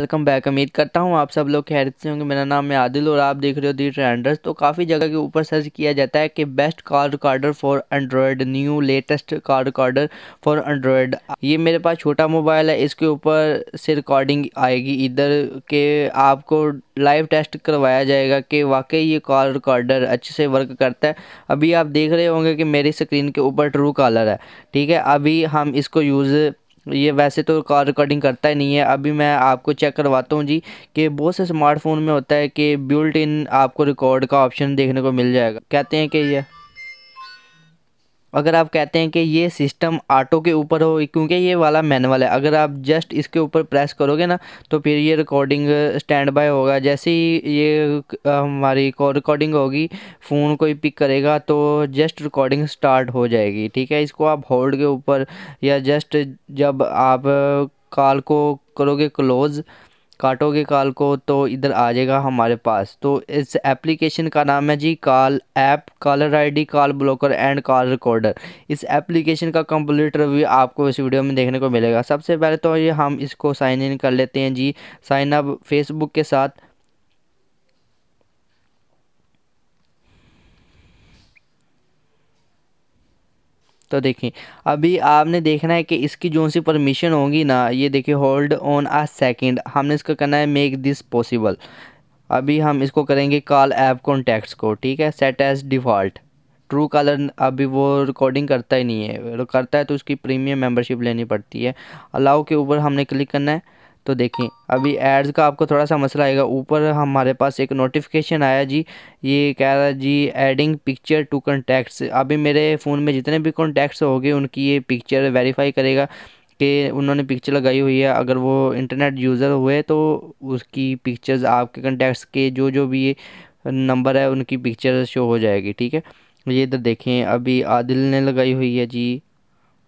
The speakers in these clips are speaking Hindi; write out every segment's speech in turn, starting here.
वेलकम बैक उम्मीद करता हूँ आप सब लोग खैर से होंगे मेरा नाम है आदिल और आप देख रहे हो दी ट्रेंडर्स तो काफ़ी जगह के ऊपर सर्च किया जाता है कि best car recorder for Android new latest car recorder for Android ये मेरे पास छोटा मोबाइल है इसके ऊपर से रिकॉर्डिंग आएगी इधर के आपको लाइव टेस्ट करवाया जाएगा कि वाकई ये कॉल रिकॉर्डर अच्छे से वर्क करता है अभी आप देख रहे होंगे कि मेरी स्क्रीन के ऊपर ट्रू कॉलर है ठीक है अभी हम इसको यूज़ ये वैसे तो कॉल रिकॉर्डिंग करता ही नहीं है अभी मैं आपको चेक करवाता हूँ जी कि बहुत से स्मार्टफोन में होता है कि बिल्ट इन आपको रिकॉर्ड का ऑप्शन देखने को मिल जाएगा कहते हैं कि यह अगर आप कहते हैं कि ये सिस्टम ऑटो के ऊपर हो क्योंकि ये वाला मैनुअल है अगर आप जस्ट इसके ऊपर प्रेस करोगे ना तो फिर ये रिकॉर्डिंग स्टैंड बाय होगा जैसे ही ये हमारी रिकॉर्डिंग होगी फ़ोन कोई पिक करेगा तो जस्ट रिकॉर्डिंग स्टार्ट हो जाएगी ठीक है इसको आप होल्ड के ऊपर या जस्ट जब आप कॉल को करोगे क्लोज़ काटोगे कॉल को तो इधर आ जाएगा हमारे पास तो इस एप्लीकेशन का नाम है जी call app caller ID call blocker and call recorder इस एप्लीकेशन का कंप्लीट रिव्यू आपको इस वीडियो में देखने को मिलेगा सबसे पहले तो ये हम इसको साइन इन कर लेते हैं जी साइन अप फेसबुक के साथ तो देखें अभी आपने देखना है कि इसकी जो सी परमिशन होगी ना ये देखिए होल्ड ऑन आ सेकेंड हमने इसका करना है मेक दिस पॉसिबल अभी हम इसको करेंगे कॉल ऐप कॉन्टैक्ट्स को ठीक है set as default Truecaller अभी वो रिकॉर्डिंग करता ही नहीं है करता है तो उसकी प्रीमियम मेंबरशिप लेनी पड़ती है अलाउ के ऊपर हमने क्लिक करना है तो देखें अभी एड्स का आपको थोड़ा सा मसला आएगा ऊपर हमारे पास एक नोटिफिकेशन आया जी ये कह रहा जी एडिंग पिक्चर टू कॉन्टैक्ट्स अभी मेरे फ़ोन में जितने भी कॉन्टैक्ट्स होंगे उनकी ये पिक्चर वेरीफाई करेगा कि उन्होंने पिक्चर लगाई हुई है अगर वो इंटरनेट यूज़र हुए तो उसकी पिक्चर्स आपके कॉन्टैक्ट्स के जो जो भी नंबर है उनकी पिक्चर शो हो जाएगी ठीक है ये इधर तो देखें अभी आदिल ने लगाई हुई है जी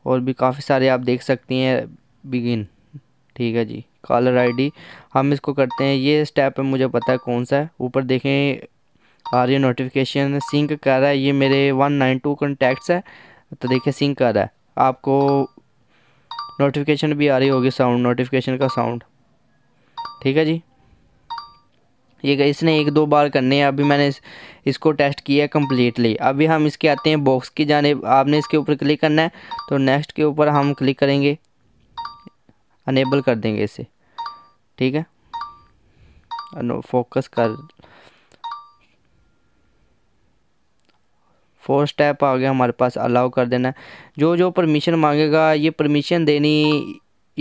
और भी काफ़ी सारे आप देख सकती हैं बिगिन ठीक है जी कॉलर आईडी हम इसको करते हैं ये स्टेप है मुझे पता है कौन सा है ऊपर देखें आ रही है नोटिफिकेशन सिंक कर रहा है ये मेरे वन नाइन टू कॉन्टैक्ट्स है तो देखिए सिंक कर रहा है आपको नोटिफिकेशन भी आ रही होगी साउंड नोटिफिकेशन का साउंड ठीक है जी ये इसने एक दो बार करने हैं अभी मैंने इस, इसको टेस्ट किया कम्प्लीटली अभी हम इसके आते हैं बॉक्स की जाने आपने इसके ऊपर क्लिक करना है तो नेक्स्ट के ऊपर हम क्लिक करेंगे अनेबल कर देंगे इसे ठीक है फोकस कर फोर स्टेप आ गया हमारे पास अलाउ कर देना है जो जो परमिशन मांगेगा ये परमिशन देनी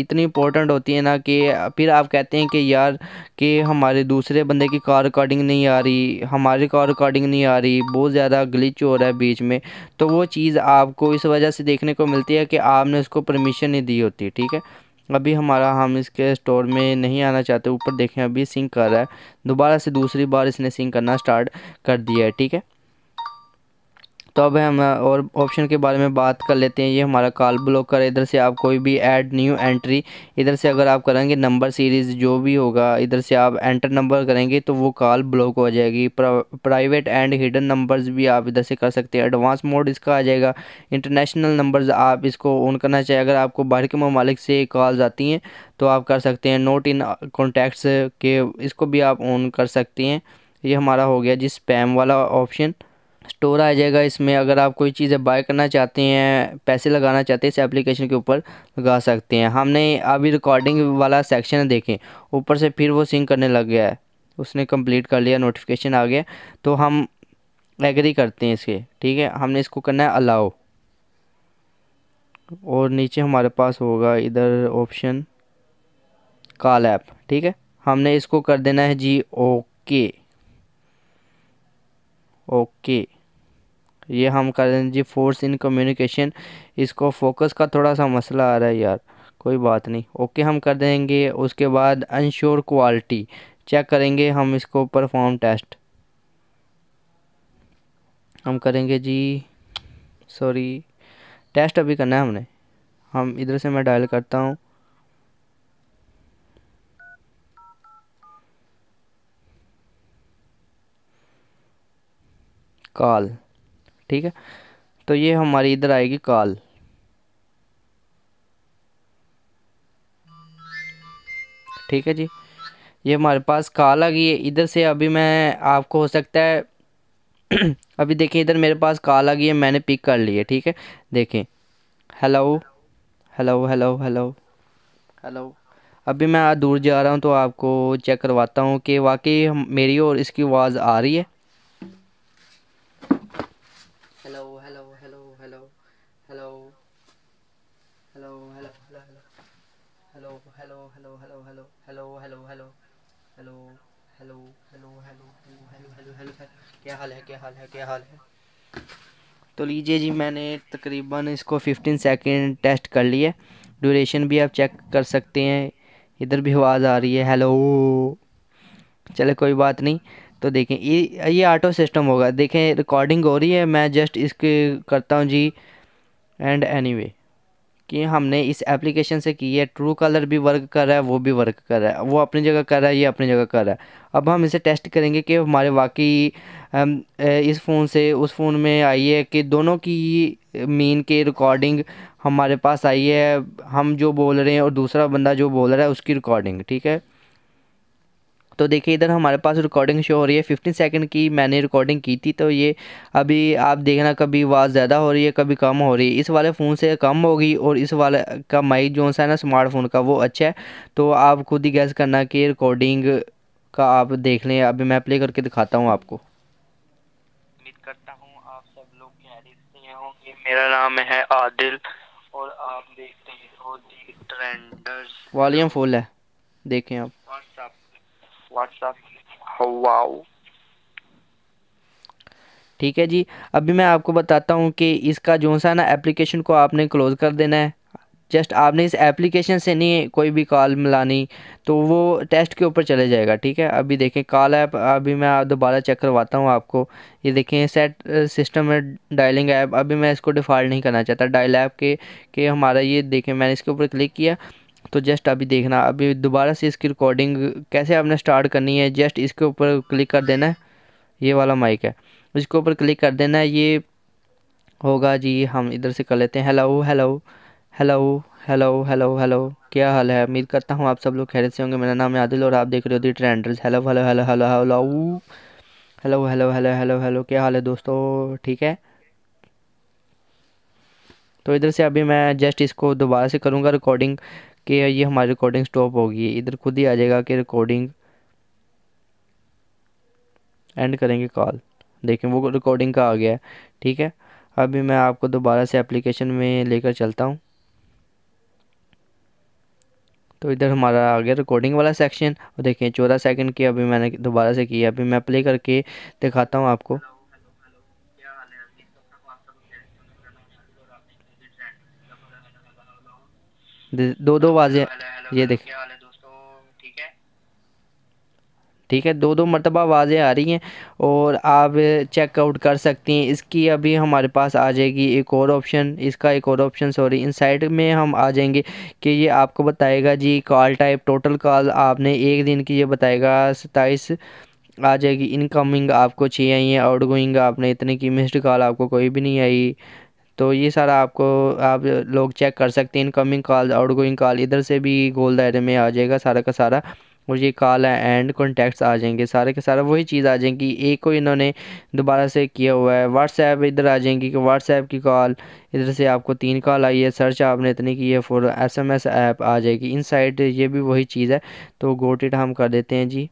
इतनी इंपॉर्टेंट होती है ना कि फिर आप कहते हैं कि यार कि हमारे दूसरे बंदे की कार रिकॉर्डिंग नहीं आ रही हमारी कार रिकॉर्डिंग नहीं आ रही बहुत ज़्यादा ग्लिच हो रहा है बीच में तो वो चीज़ आपको इस वजह से देखने को मिलती है कि आपने उसको परमिशन नहीं दी होती ठीक है अभी हमारा हम इसके स्टोर में नहीं आना चाहते ऊपर देखें अभी सिंक कर रहा है दोबारा से दूसरी बार इसने सिंक करना स्टार्ट कर दिया है ठीक है तो अब हम और ऑप्शन के बारे में बात कर लेते हैं ये हमारा कॉल ब्लॉकर इधर से आप कोई भी ऐड न्यू एंट्री इधर से अगर आप करेंगे नंबर सीरीज़ जो भी होगा इधर से आप एंटर नंबर करेंगे तो वो कॉल ब्लॉक हो जाएगी प्राइवेट एंड हिडन नंबर्स भी आप इधर से कर सकते हैं एडवांस मोड इसका आ जाएगा इंटरनेशनल नंबर्स आप इसको ऑन करना चाहिए अगर आपको बाहर के ममालिक से कॉल्स आती हैं तो आप कर सकते हैं नोट इन कॉन्टैक्ट्स के इसको भी आप ऑन कर सकते हैं ये हमारा हो गया जी स्पैम वाला ऑप्शन स्टोर आ जाएगा इसमें अगर आप कोई चीज़ें बाय करना चाहते हैं पैसे लगाना चाहते हैं इस एप्लीकेशन के ऊपर लगा सकते हैं हमने अभी रिकॉर्डिंग वाला सेक्शन देखें ऊपर से फिर वो सिंक करने लग गया है उसने कंप्लीट कर लिया नोटिफिकेशन आ गया तो हम एग्री करते हैं इसके ठीक है हमने इसको करना है अलाओ और नीचे हमारे पास होगा इधर ऑप्शन कॉल ऐप ठीक है हमने इसको कर देना है जी ओके ओके ये हम जी फोर्स इन कम्युनिकेशन इसको फोकस का थोड़ा सा मसला आ रहा है यार कोई बात नहीं ओके हम कर देंगे उसके बाद अनश्योर क्वालिटी चेक करेंगे हम इसको परफॉर्म टेस्ट हम करेंगे जी सॉरी टेस्ट अभी करना है हमने हम इधर से मैं डायल करता हूँ कॉल ठीक है तो ये हमारी इधर आएगी कॉल ठीक है जी ये हमारे पास कॉल आ गई है इधर से अभी मैं आपको हो सकता है अभी देखिए इधर मेरे पास कॉल आ गई है मैंने पिक कर ली है ठीक है देखें hello hello hello hello hello अभी मैं दूर जा रहा हूँ तो आपको चेक करवाता हूँ कि वाकई मेरी और इसकी आवाज़ आ रही है hello, hello, hello, hello, hello, hello, hello, hello hello hello hello hello hello hello क्या हाल है क्या हाल है क्या हाल है तो लीजिए जी मैंने तकरीबन इसको 15 सेकंड टेस्ट कर लिया ड्यूरेशन भी आप चेक कर सकते हैं इधर भी आवाज़ आ रही है हेलो चले कोई बात नहीं तो देखें ये ये ऑटो सिस्टम होगा देखें रिकॉर्डिंग हो रही है मैं जस्ट इसके करता हूँ जी एंड एनीवे anyway. कि हमने इस एप्लीकेशन से की है ट्रू कलर भी वर्क कर रहा है वो भी वर्क कर रहा है वो अपनी जगह कर रहा है ये अपनी जगह कर रहा है अब हम इसे टेस्ट करेंगे कि हमारे वाकई इस फ़ोन से उस फ़ोन में आई है कि दोनों की मीन के रिकॉर्डिंग हमारे पास आई है हम जो बोल रहे हैं और दूसरा बंदा जो बोल रहा है उसकी रिकॉर्डिंग ठीक है तो देखिए इधर हमारे पास रिकॉर्डिंग शो हो रही है फिफ्टीन सेकेंड की मैंने रिकॉर्डिंग की थी तो ये अभी आप देखना कभी आवाज़ ज़्यादा हो रही है कभी कम हो रही है इस वाले फ़ोन से कम होगी और इस वाले का माइक जो सा है ना स्मार्टफोन का वो अच्छा है तो आप खुद ही गैस करना कि रिकॉर्डिंग का आप देख लें अभी मैं प्ले करके दिखाता हूँ आपको करता हूँ आप सब लोग मेरा नाम है आदिल और आप देखते हैं वॉल्यूम फुल है देखें आप व्हाट्सअप व्हाट्सएप हवाओ oh, ठीक है जी अभी मैं आपको बताता हूँ कि इसका जो सा ना एप्लीकेशन को आपने क्लोज़ कर देना है जस्ट आपने इस एप्लीकेशन से नहीं कोई भी कॉल मिलानी तो वो टेस्ट के ऊपर चले जाएगा ठीक है अभी देखें कॉल ऐप अभी मैं दोबारा चेक करवाता हूँ आपको ये देखें सेट सिस्टम में डायलिंग ऐप अभी मैं इसको डिफ़ॉल्ट नहीं करना चाहता डायल ऐप के के हमारा ये देखें मैंने इसके ऊपर क्लिक किया तो जस्ट अभी देखना अभी दोबारा से इसकी रिकॉर्डिंग कैसे आपने स्टार्ट करनी है जस्ट इसके ऊपर क्लिक कर देना है ये वाला माइक है इसके ऊपर क्लिक कर देना है ये होगा जी हम इधर से कर लेते हैं hello hello hello hello hello hello क्या हाल है उम्मीद करता हूँ आप सब लोग खैर से होंगे मेरा नाम है आदिल और आप देख रहे हो the trenders hello hello hello hello hello hello hello hello hello hello क्या हाल है दोस्तों ठीक है तो इधर से अभी मैं जस्ट इसको दोबारा से करूँगा रिकॉर्डिंग कि ये हमारी रिकॉर्डिंग स्टॉप होगी इधर खुद ही आ जाएगा कि रिकॉर्डिंग एंड करेंगे कॉल देखें वो रिकॉर्डिंग का आ गया है ठीक है अभी मैं आपको दोबारा से एप्लीकेशन में लेकर चलता हूँ तो इधर हमारा आ गया रिकॉर्डिंग वाला सेक्शन और देखिए चौदह सेकंड की अभी मैंने दोबारा से किया अभी मैं प्ले करके दिखाता हूँ आपको दो दो वाजे ये देख ठीक है दो दो मरतबा आवाज़ें आ रही हैं और आप चेकआउट कर सकती हैं इसकी अभी हमारे पास आ जाएगी एक और ऑप्शन इसका एक और ऑप्शन सॉरी इन साइड में हम आ जाएंगे कि ये आपको बताएगा जी कॉल टाइप टोटल कॉल आपने एक दिन की ये बताएगा सताईस आ जाएगी इनकमिंग आपको छः आई है आउट गोइंग आपने इतने की मिस्ड कॉल आपको कोई भी नहीं आई तो ये सारा आपको आप लोग चेक कर सकते हैं इनकमिंग कॉल गोइंग कॉल इधर से भी गोल दायरे में आ जाएगा सारा का सारा और ये कॉल है एंड कॉन्टैक्ट्स आ जाएंगे सारे के सारा वही चीज़ आ जाएंगी एक को इन्होंने दोबारा से किया हुआ है व्हाट्सएप इधर आ जाएंगी कि व्हाट्सएप की कॉल इधर से आपको तीन कॉल आई है सर्च आपने इतनी की है फोर एस ऐप आ जाएगी इनसाइट ये भी वही चीज़ है तो गोटेड हम कर देते हैं जी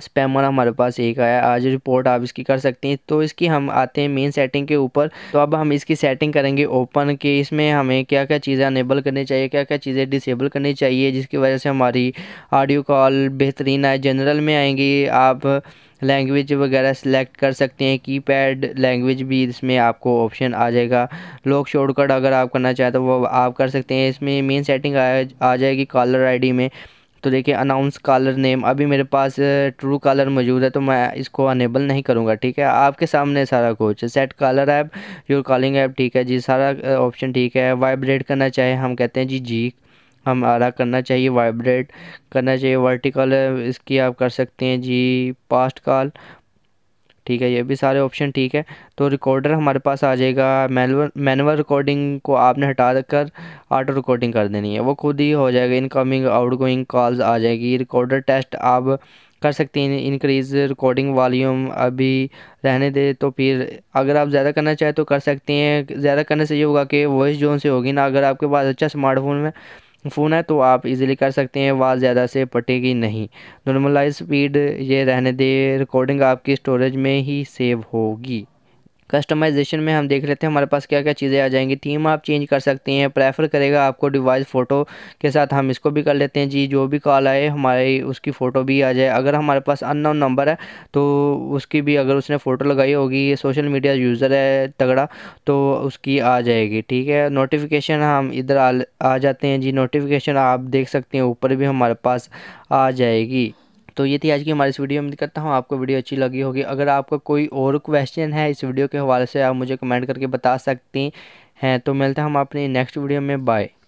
स्पैमर हमारे पास एक आया आज रिपोर्ट आप इसकी कर सकते हैं तो इसकी हम आते हैं मेन सेटिंग के ऊपर तो अब हम इसकी सेटिंग करेंगे ओपन के इसमें हमें क्या क्या चीज़ें अनेबल करनी चाहिए क्या क्या चीज़ें डिसेबल करनी चाहिए जिसकी वजह से हमारी ऑडियो कॉल बेहतरीन आए जनरल में आएंगी आप लैंग्वेज वगैरह सेलेक्ट कर सकते हैं कीपैड लैंग्वेज भी इसमें आपको ऑप्शन आ जाएगा लोग शॉर्टकट अगर आप करना चाहें तो वो आप कर सकते हैं इसमें मेन सेटिंग आ, आ जाएगी कॉलर आईडी में तो देखिए अनाउंस कॉलर नेम अभी मेरे पास ट्रू कॉलर मौजूद है तो मैं इसको अनेबल नहीं करूँगा ठीक है आपके सामने सारा कुछ set caller app your calling app ठीक है जी सारा ऑप्शन ठीक है वाइब्रेट करना चाहिए हम कहते हैं जी जी आरा करना चाहिए वाइब्रेट करना चाहिए वर्टिकल इसकी आप कर सकते हैं जी पास्ट कॉल ठीक है ये भी सारे ऑप्शन ठीक है तो रिकॉर्डर हमारे पास आ जाएगा मैनुअल रिकॉर्डिंग को आपने हटा कर ऑटो रिकॉर्डिंग कर देनी है वो खुद ही हो जाएगा इनकमिंग आउटगोइंग कॉल्स आ जाएगी रिकॉर्डर टेस्ट आप कर सकते हैं इंक्रीज़ रिकॉर्डिंग वॉल्यूम अभी रहने दे तो फिर अगर आप ज़्यादा करना चाहें तो कर सकते हैं ज़्यादा करने से ये होगा कि वॉइस जोन से होगी ना अगर आपके पास अच्छा स्मार्टफोन में फ़ोन है तो आप इजीली कर सकते हैं आवाज़ ज़्यादा से पटेगी नहीं नॉर्मलाइज स्पीड ये रहने दे रिकॉर्डिंग आपकी स्टोरेज में ही सेव होगी कस्टमाइजेशन में हम देख लेते हैं हमारे पास क्या क्या चीज़ें आ जाएंगी थीम आप चेंज कर सकते हैं प्रेफर करेगा आपको डिवाइस फ़ोटो के साथ हम इसको भी कर लेते हैं जी जो भी कॉल आए हमारी उसकी फ़ोटो भी आ जाए अगर हमारे पास अन नंबर है तो उसकी भी अगर उसने फ़ोटो लगाई होगी ये सोशल मीडिया यूज़र है तगड़ा तो उसकी आ जाएगी ठीक है नोटिफिकेशन हम इधर आ जाते हैं जी नोटिफिकेशन आप देख सकते हैं ऊपर भी हमारे पास आ जाएगी तो ये थी आज की हमारी इस वीडियो में करता हूँ आपको वीडियो अच्छी लगी होगी अगर आपका कोई और क्वेश्चन है इस वीडियो के हवाले से आप मुझे कमेंट करके बता सकती हैं तो मिलते हैं हम अपनी नेक्स्ट वीडियो में बाय